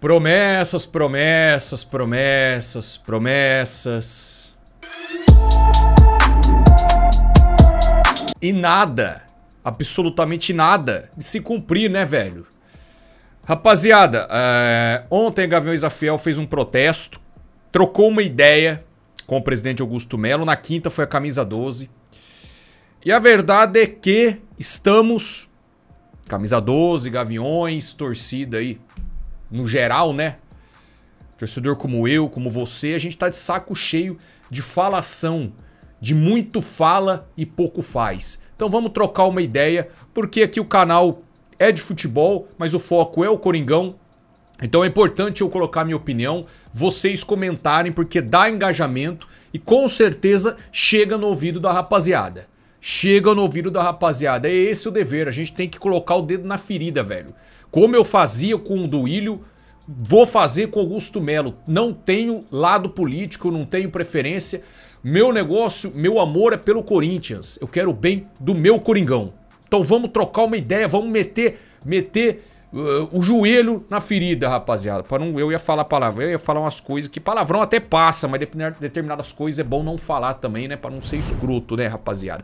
Promessas, promessas, promessas, promessas. E nada, absolutamente nada de se cumprir, né, velho? Rapaziada, é... ontem Gaviões da fez um protesto, trocou uma ideia com o presidente Augusto Melo. Na quinta foi a camisa 12. E a verdade é que estamos, camisa 12, Gaviões, torcida aí, no geral, né? Torcedor como eu, como você, a gente tá de saco cheio de falação, de muito fala e pouco faz. Então vamos trocar uma ideia, porque aqui o canal é de futebol, mas o foco é o Coringão. Então é importante eu colocar minha opinião, vocês comentarem, porque dá engajamento e com certeza chega no ouvido da rapaziada. Chega no ouvido da rapaziada. É esse o dever. A gente tem que colocar o dedo na ferida, velho. Como eu fazia com o Duílio, vou fazer com Augusto Melo. Não tenho lado político, não tenho preferência. Meu negócio, meu amor é pelo Corinthians. Eu quero o bem do meu Coringão. Então vamos trocar uma ideia, vamos meter, meter uh, o joelho na ferida, rapaziada. Para não, eu ia falar palavrão, eu ia falar umas coisas que palavrão até passa, mas determinadas coisas é bom não falar também, né? Para não ser escroto, né, rapaziada?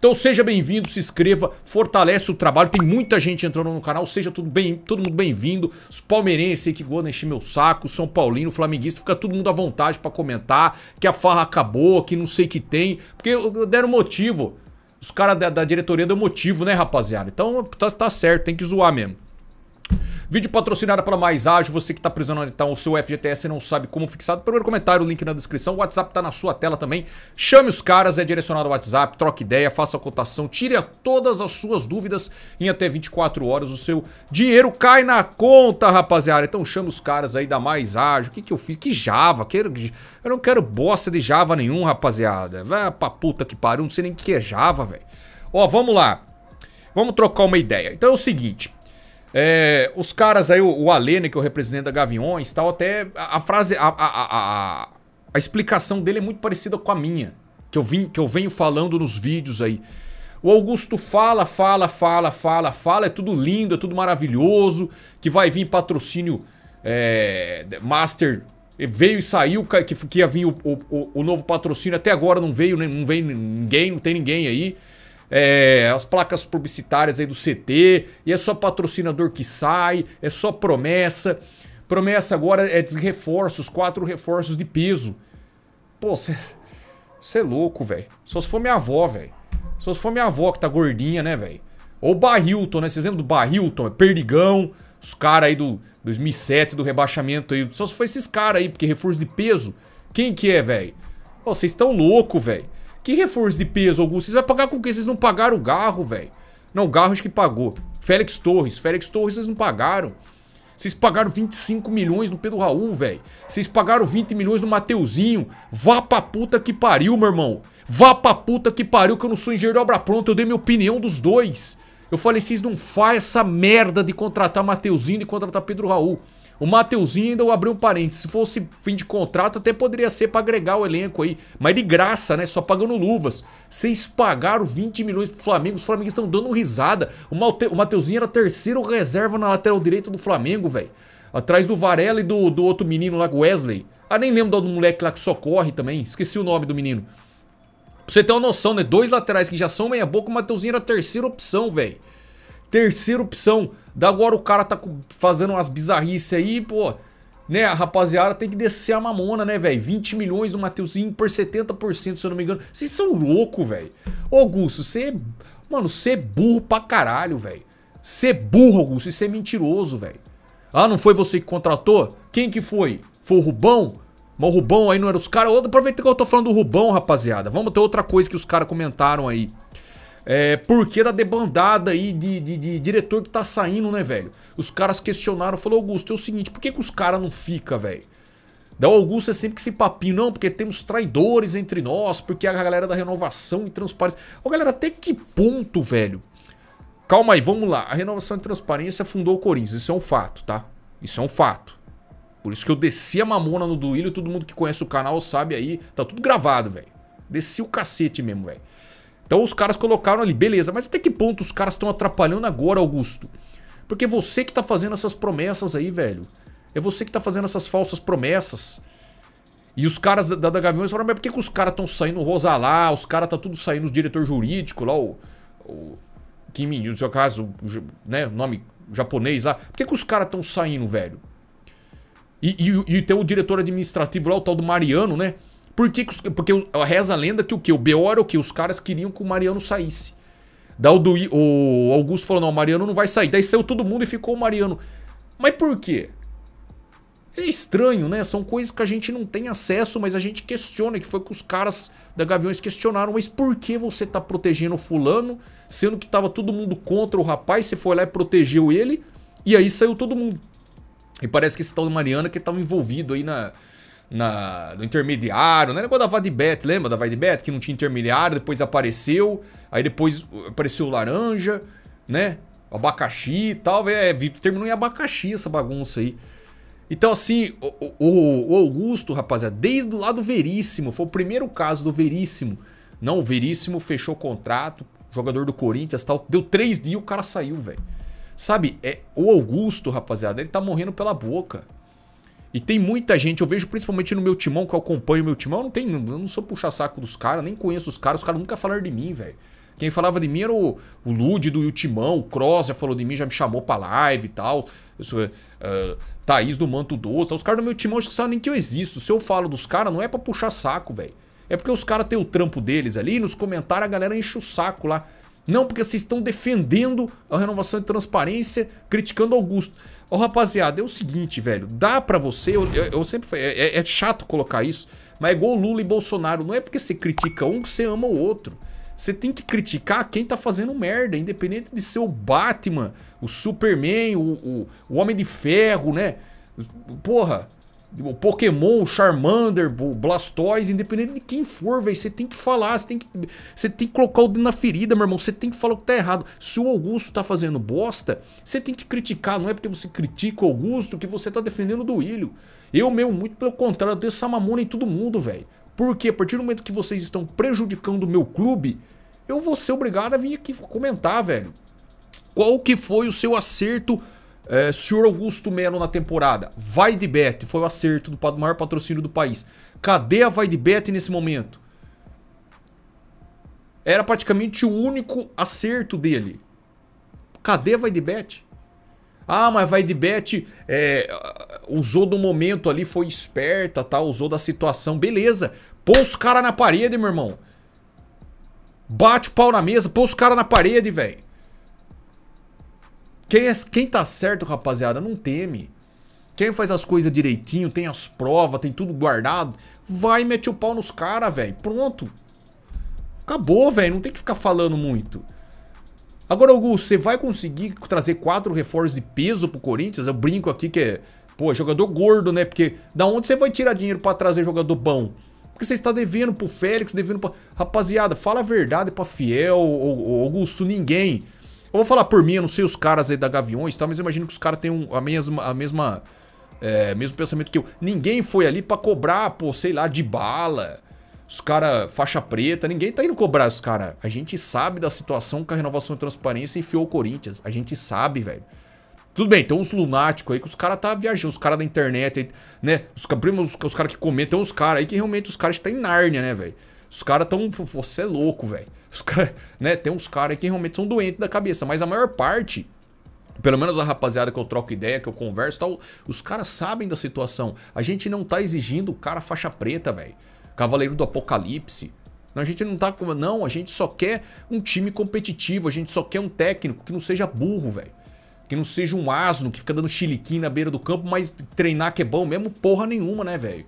Então seja bem-vindo, se inscreva, fortalece o trabalho. Tem muita gente entrando no canal, seja tudo bem, todo mundo bem-vindo. Os palmeirenses aí que gostam encher meu saco, São Paulino, flamenguista, fica todo mundo à vontade para comentar que a farra acabou, que não sei o que tem, porque deram motivo. Os caras da, da, diretoria deram motivo, né, rapaziada? Então tá, tá certo, tem que zoar mesmo. Vídeo patrocinado pela Mais Ágil. Você que tá precisando então o seu FGTS e não sabe como fixado, primeiro comentário, o link na descrição. O WhatsApp tá na sua tela também. Chame os caras, é direcionado ao WhatsApp, Troque ideia, faça a cotação, tire todas as suas dúvidas em até 24 horas. O seu dinheiro cai na conta, rapaziada. Então chama os caras aí da Mais Ágil. O que, que eu fiz? Que Java? Quero... Eu não quero bosta de Java nenhum, rapaziada. Vai pra puta que pariu, não sei nem o que é Java, velho. Ó, vamos lá. Vamos trocar uma ideia. Então é o seguinte, é, os caras aí, o, o Alene, né, que é o representante da Gaviões tal, até. A, a frase. A, a, a, a, explicação dele é muito parecida com a minha. Que eu, vim, que eu venho falando nos vídeos aí. O Augusto fala, fala, fala, fala, fala, é tudo lindo, é tudo maravilhoso, que vai vir patrocínio é, Master. Veio e saiu, que, que ia vir o, o, o novo patrocínio, até agora não veio, não veio ninguém, não tem ninguém aí é, as placas publicitárias aí do CT, e é só patrocinador que sai, é só promessa. Promessa agora é de reforços, quatro reforços de peso. Pô, você é louco, velho. Só se for minha avó, velho. Só se for minha avó que tá gordinha, né, velho? Ou Barrilton, né? Vocês lembram do Barrilton? É perdigão, os caras aí do 2007, do rebaixamento aí. Só se for esses caras aí, porque reforço de peso. Quem que é, velho? Vocês estão louco, velho. Que reforço de peso, Augusto? Vocês vão pagar com o quê? Vocês não pagaram o Garro, velho. Não, o Garro acho que pagou. Félix Torres. Félix Torres vocês não pagaram. Vocês pagaram 25 milhões no Pedro Raul, velho. Vocês pagaram 20 milhões no Mateuzinho. Vá pra puta que pariu, meu irmão. Vá pra puta que pariu que eu não sou engenheiro de obra pronta. Eu dei minha opinião dos dois. Eu falei, vocês não fazem essa merda de contratar Mateuzinho e contratar Pedro Raul. O Mateuzinho ainda abriu abri um parênteses. Se fosse fim de contrato, até poderia ser para agregar o elenco aí. Mas de graça, né? Só pagando luvas. Vocês pagaram 20 milhões pro Flamengo. Os Flamengo estão dando risada. O, Mate... o Mateuzinho era terceiro reserva na lateral direita do Flamengo, velho. Atrás do Varela e do, do outro menino lá, Wesley. Ah, nem lembro do moleque lá que socorre também. Esqueci o nome do menino. Pra você ter uma noção, né? Dois laterais que já são meia boca, o Mateuzinho era a terceira opção, velho. Terceira opção. Da agora o cara tá fazendo umas bizarrices aí, pô. Né, a rapaziada tem que descer a mamona, né, velho? 20 milhões do Mateuzinho por 70%, se eu não me engano. Vocês são loucos velho. Augusto, você. É, mano, você é burro pra caralho, velho. Você é burro, Augusto, Isso você é mentiroso, velho. Ah, não foi você que contratou? Quem que foi? Foi o Rubão? Mas o Rubão aí não era os caras. Aproveita que eu tô falando do Rubão, rapaziada. Vamos ter outra coisa que os caras comentaram aí. É, porque da debandada aí de, de, de, diretor que tá saindo, né, velho? Os caras questionaram, falou, Augusto, é o seguinte, por que, que os caras não fica, velho? Da Augusto é sempre que esse papinho, não, porque temos traidores entre nós, porque a galera da renovação e transparência. Ô, galera, até que ponto, velho? Calma aí, vamos lá. A renovação e transparência fundou o Corinthians, isso é um fato, tá? Isso é um fato. Por isso que eu desci a mamona no Duílio, todo mundo que conhece o canal sabe aí, tá tudo gravado, velho. Desci o cacete mesmo, velho. Então os caras colocaram ali, beleza, mas até que ponto os caras estão atrapalhando agora, Augusto? Porque você que está fazendo essas promessas aí, velho. É você que está fazendo essas falsas promessas. E os caras da, da Gaviões falaram, mas por que, que os caras estão saindo Rosalá? Os caras tá tudo saindo, os diretor jurídico lá, o, o Kim no seu caso, né, nome japonês lá. Por que, que os caras estão saindo, velho? E, e, e tem o diretor administrativo lá, o tal do Mariano, né? Por que, porque reza a lenda que o que? O BO era o que? Os caras queriam que o Mariano saísse. Daí o, Augusto falou: não, o Mariano não vai sair. Daí saiu todo mundo e ficou o Mariano. Mas por quê? É estranho, né? São coisas que a gente não tem acesso, mas a gente questiona, que foi que os caras da Gaviões questionaram, mas por que você tá protegendo o fulano, sendo que tava todo mundo contra o rapaz, você foi lá e protegeu ele, e aí saiu todo mundo. E parece que esse tal do Mariana é que tava envolvido aí na, na, no intermediário, não o negócio da Vadibet, lembra da Vadibet? Que não tinha intermediário, depois apareceu, aí depois apareceu laranja, né? Abacaxi e tal, é, é terminou em abacaxi essa bagunça aí. Então, assim, o, o, o Augusto, rapaziada, desde o lado Veríssimo, foi o primeiro caso do Veríssimo. Não, o Veríssimo fechou o contrato, jogador do Corinthians tal. Deu três dias e o cara saiu, velho. Sabe, é, o Augusto, rapaziada, ele tá morrendo pela boca. E tem muita gente, eu vejo principalmente no meu timão, que eu acompanho o meu timão, eu não, tenho, eu não sou puxa-saco dos caras, nem conheço os caras, os caras nunca falaram de mim, velho. Quem falava de mim era o, o Lúdido e o Timão, o Cross já falou de mim, já me chamou pra live e tal. Eu sou, uh, Thaís do Manto Doce, os caras do meu timão acho que sabem nem que eu existo. Se eu falo dos caras, não é pra puxar saco, velho. É porque os caras têm o trampo deles ali, nos comentários a galera enche o saco lá. Não, porque vocês estão defendendo a renovação de transparência, criticando Augusto. Ó, oh, rapaziada, é o seguinte, velho. Dá pra você. Eu, eu, eu sempre. É, é, é, chato colocar isso, mas é igual Lula e Bolsonaro. Não é porque você critica um que você ama o outro. Você tem que criticar quem tá fazendo merda, independente de ser o Batman, o Superman, o, o, o Homem de Ferro, né? Porra o Pokémon, o Charmander, o Blastoise, independente de quem for, velho, você tem que falar, você tem que, você tem que colocar o dedo na ferida, meu irmão, você tem que falar o que tá errado. Se o Augusto tá fazendo bosta, você tem que criticar, não é porque você critica o Augusto que você tá defendendo do Willio. Eu mesmo, muito pelo contrário, eu tenho essa mamona em todo mundo, velho. Porque a partir do momento que vocês estão prejudicando o meu clube, eu vou ser obrigado a vir aqui comentar, velho. Qual que foi o seu acerto é, senhor Augusto Melo na temporada. Vai de bet, foi o acerto do maior patrocínio do país. Cadê a vai de bet nesse momento? Era praticamente o único acerto dele. Cadê a vai de bet? Ah, mas vai de bet é, usou do momento ali, foi esperta, tá? Usou da situação, beleza. Põe os caras na parede, meu irmão. Bate o pau na mesa, põe os caras na parede, velho. Quem, é, quem tá certo, rapaziada, não teme. Quem faz as coisas direitinho, tem as provas, tem tudo guardado, vai e mete o pau nos caras, velho. Pronto. Acabou, velho. Não tem que ficar falando muito. Agora, Augusto, você vai conseguir trazer quatro reforços de peso pro Corinthians? Eu brinco aqui que é, pô, é jogador gordo, né? Porque da onde você vai tirar dinheiro para trazer jogador bom? Porque você está devendo pro Félix, devendo pra... Rapaziada, fala a verdade pra Fiel, Augusto, ninguém. Eu vou falar por mim, eu não sei os caras aí da Gaviões e tá? tal, mas eu imagino que os caras têm um, a mesma. A mesma é, mesmo pensamento que eu. Ninguém foi ali para cobrar, pô, sei lá, de bala. Os caras, faixa preta, ninguém tá indo cobrar os caras. A gente sabe da situação que a renovação e transparência enfiou o Corinthians. A gente sabe, velho. Tudo bem, tem uns lunáticos aí que os caras tá viajando, os caras da internet, né? Os, primos, os, os caras que comentam, os caras aí que realmente os caras que tá em Nárnia, né, velho? Os caras tão. Você é louco, velho. Os né? Tem uns caras que realmente são doentes da cabeça, mas a maior parte pelo menos a rapaziada que eu troco ideia, que eu converso tal, os caras sabem da situação. A gente não tá exigindo o cara faixa preta, velho. Cavaleiro do Apocalipse. A gente não tá. Não, a gente só quer um time competitivo, a gente só quer um técnico que não seja burro, velho. Que não seja um asno que fica dando chiliquim na beira do campo, mas treinar que é bom mesmo, porra nenhuma, né, velho?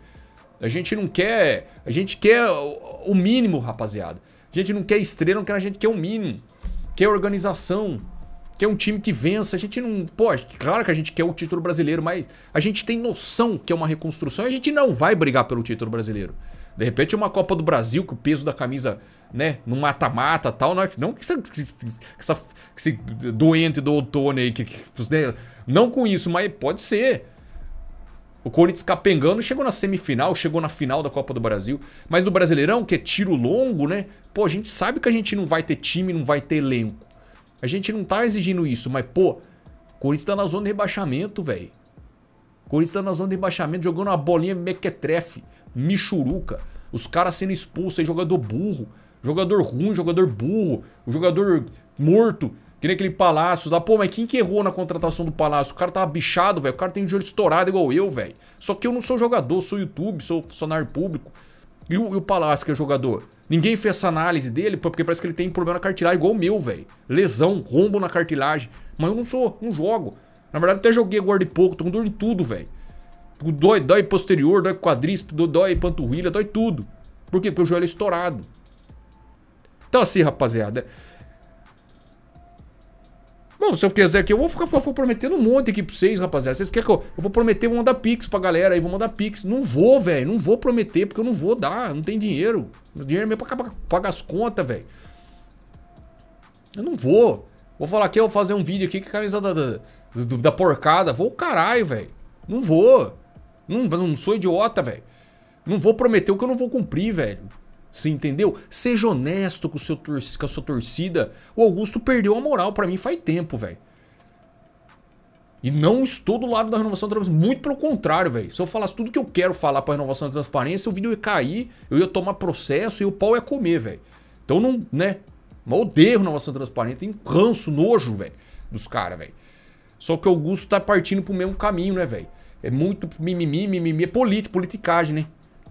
A gente não quer. A gente quer o mínimo, rapaziada. A gente não quer estrela, não quer, a gente quer o mínimo. Quer organização. Quer um time que vença. A gente não. Pô, claro que a gente quer o título brasileiro, mas a gente tem noção que é uma reconstrução e a gente não vai brigar pelo título brasileiro. De repente, uma Copa do Brasil, que o peso da camisa, né, no mata-mata tal, não, é não que, essa, que, essa, que esse doente do outono aí, que, que né, não com isso, mas pode ser. O Corinthians capengando, chegou na semifinal, chegou na final da Copa do Brasil. Mas no Brasileirão, que é tiro longo, né? Pô, a gente sabe que a gente não vai ter time, não vai ter elenco. A gente não tá exigindo isso, mas, pô, o Corinthians tá na zona de rebaixamento, velho. O Corinthians tá na zona de rebaixamento, jogando uma bolinha mequetrefe, michuruca. Os caras sendo expulsos aí, jogador burro, jogador ruim, jogador burro, o jogador morto. Que nem aquele Palácio da Pô, mas quem que errou na contratação do Palácio? O cara tava bichado, velho. O cara tem o joelho estourado igual eu, velho. Só que eu não sou jogador, sou YouTube, sou funcionário público. E o, e o Palácio, que é jogador? Ninguém fez essa análise dele, porque parece que ele tem problema na cartilagem igual o meu, velho. Lesão, rombo na cartilagem. Mas eu não sou, não jogo. Na verdade, até joguei guarda de pouco, tô com dor em tudo, velho. Dói, dói posterior, dói quadríceps, dói panturrilha, dói tudo. Por quê? Porque o joelho é estourado. Então assim, rapaziada, Bom, se eu quiser que eu vou ficar vou prometendo um monte aqui pra vocês, rapaziada. Vocês querem que eu, eu vou prometer, vou mandar pix pra galera aí, vou mandar pix. Não vou, velho. Não vou prometer, porque eu não vou dar. Não tem dinheiro. Meu dinheiro é meu pra, pra, pra pagar as contas, velho. Eu não vou. Vou falar que eu vou fazer um vídeo aqui com a camisa da, da, da porcada. Vou caralho, velho. Não vou. Não, não sou idiota, velho. Não vou prometer o que eu não vou cumprir, velho. Você entendeu? Seja honesto com, o seu com a sua torcida. O Augusto perdeu a moral para mim faz tempo, velho. E não estou do lado da renovação da transparência. Muito pelo contrário, velho. Se eu falasse tudo que eu quero falar para renovação da transparência, o vídeo ia cair, eu ia tomar processo e o pau ia comer, velho. Então não, né? Mas odeio renovação transparente. Tem ranço, nojo, velho, dos caras, velho. Só que o Augusto tá partindo pro mesmo caminho, né, velho? É muito mimimi, mimimi. É política, politicagem, né?